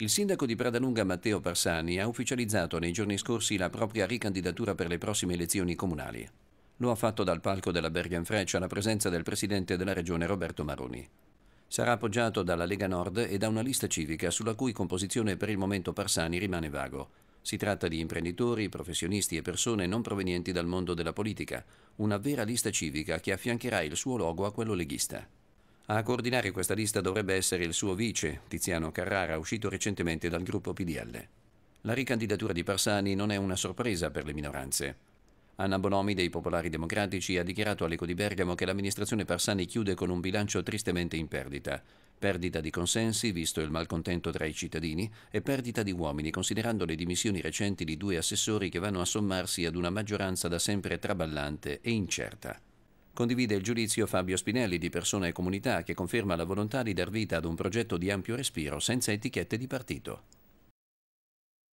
Il sindaco di Pradalunga Matteo Parsani ha ufficializzato nei giorni scorsi la propria ricandidatura per le prossime elezioni comunali. Lo ha fatto dal palco della Bergen Freccia alla presenza del presidente della regione Roberto Maroni. Sarà appoggiato dalla Lega Nord e da una lista civica sulla cui composizione per il momento Parsani rimane vago. Si tratta di imprenditori, professionisti e persone non provenienti dal mondo della politica, una vera lista civica che affiancherà il suo logo a quello leghista. A coordinare questa lista dovrebbe essere il suo vice, Tiziano Carrara, uscito recentemente dal gruppo PDL. La ricandidatura di Parsani non è una sorpresa per le minoranze. Anna Bonomi dei Popolari Democratici ha dichiarato all'Eco di Bergamo che l'amministrazione Parsani chiude con un bilancio tristemente in perdita. Perdita di consensi, visto il malcontento tra i cittadini, e perdita di uomini, considerando le dimissioni recenti di due assessori che vanno a sommarsi ad una maggioranza da sempre traballante e incerta. Condivide il giudizio Fabio Spinelli di Persona e Comunità che conferma la volontà di dar vita ad un progetto di ampio respiro senza etichette di partito.